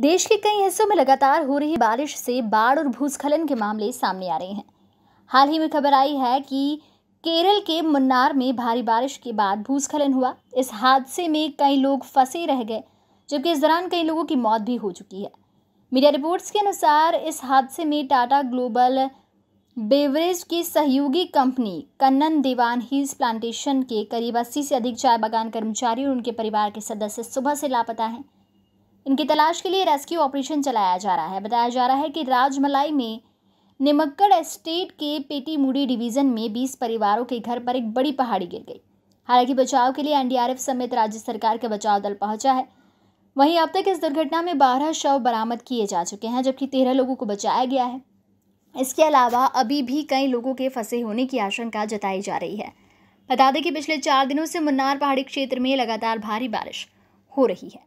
देश के कई हिस्सों में लगातार हो रही बारिश से बाढ़ और भूस्खलन के मामले सामने आ रहे हैं हाल ही में खबर आई है कि केरल के मुन्नार में भारी बारिश के बाद भूस्खलन हुआ इस हादसे में कई लोग फंसे रह गए जबकि इस दौरान कई लोगों की मौत भी हो चुकी है मीडिया रिपोर्ट्स के अनुसार इस हादसे में टाटा ग्लोबल बेवरेज की सहयोगी कंपनी कन्नन देवान हिल्स प्लांटेशन के करीब अस्सी से अधिक चाय बागान कर्मचारी और उनके परिवार के सदस्य सुबह से लापता हैं इनकी तलाश के लिए रेस्क्यू ऑपरेशन चलाया जा रहा है बताया जा रहा है कि राजमलाई में निमक्कड़ एस्टेट के मुड़ी डिवीज़न में 20 परिवारों के घर पर एक बड़ी पहाड़ी गिर गई हालांकि बचाव के लिए एनडीआरएफ समेत राज्य सरकार के बचाव दल पहुंचा है वहीं अब तक इस दुर्घटना में बारह शव बरामद किए जा चुके हैं जबकि तेरह लोगों को बचाया गया है इसके अलावा अभी भी कई लोगों के फंसे होने की आशंका जताई जा रही है बता दें कि पिछले चार दिनों से मुन्नार पहाड़ी क्षेत्र में लगातार भारी बारिश हो रही है